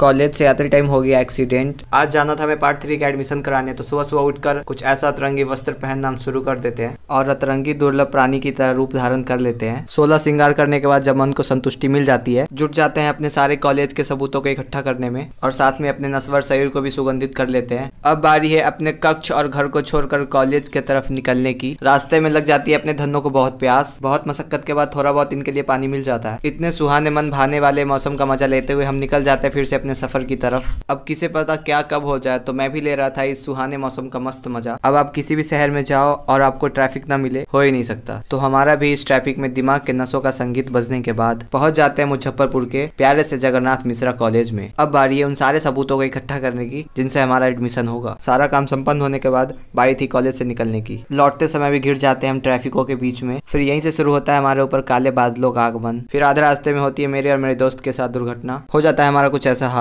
college से आते time हो गया एक्सीडेंट आज जाना था मैं पार्ट थ्री का एडमिशन कराने तो सुबह सुबह उठकर कुछ ऐसा अतरंगी वस्त्र पहनना हम शुरू कर देते हैं और अतरंगी दुर्लभ प्राणी की तरह रूप धारण कर लेते हैं सोलह श्रृंगार करने के बाद जब मन को संतुष्टि मिल जाती है जुट जाते हैं अपने सारे कॉलेज के सबूतों को इकट्ठा करने में और साथ में अपने नस्वर शरीर को भी सुगंधित कर लेते हैं अब बारी है अपने कक्ष और घर को छोड़कर कॉलेज के तरफ निकलने की रास्ते में लग जाती है अपने धनों को बहुत प्यास बहुत मशक्कत के बाद थोड़ा बहुत इनके लिए पानी मिल जाता है इतने सुहाने मन भाने वाले मौसम का मजा लेते हुए हम निकल जाते हैं फिर से अपने अपने सफर की तरफ अब किसे पता क्या कब हो जाए तो मैं भी ले रहा था इस सुहाने मौसम का मस्त मजा अब आप किसी भी शहर में जाओ और आपको ट्रैफिक ना मिले हो ही नहीं सकता तो हमारा भी इस ट्रैफिक में दिमाग के नसों का संगीत बजने के बाद पहुंच जाते हैं मुजफ्फरपुर के प्यारे से जगन्नाथ मिश्रा कॉलेज में अब बारी है उन सारे सबूतों को इकट्ठा करने की जिनसे हमारा एडमिशन होगा सारा काम संपन्न होने के बाद बारी थी कॉलेज से निकलने की लौटते समय भी गिर जाते हैं हम ट्रैफिकों के बीच में फिर यहीं से शुरू होता है हमारे ऊपर काले बादलों का आगमन फिर आधे रास्ते में होती है मेरे और मेरे दोस्त के साथ दुर्घटना हो जाता है हमारा कुछ ऐसा हाल